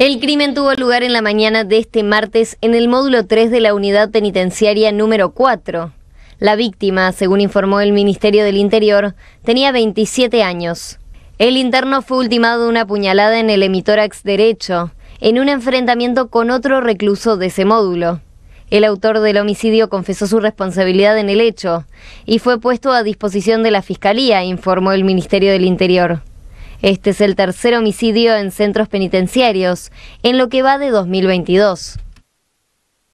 El crimen tuvo lugar en la mañana de este martes en el módulo 3 de la unidad penitenciaria número 4. La víctima, según informó el Ministerio del Interior, tenía 27 años. El interno fue ultimado de una puñalada en el hemitórax derecho, en un enfrentamiento con otro recluso de ese módulo. El autor del homicidio confesó su responsabilidad en el hecho y fue puesto a disposición de la Fiscalía, informó el Ministerio del Interior. Este es el tercer homicidio en centros penitenciarios en lo que va de 2022.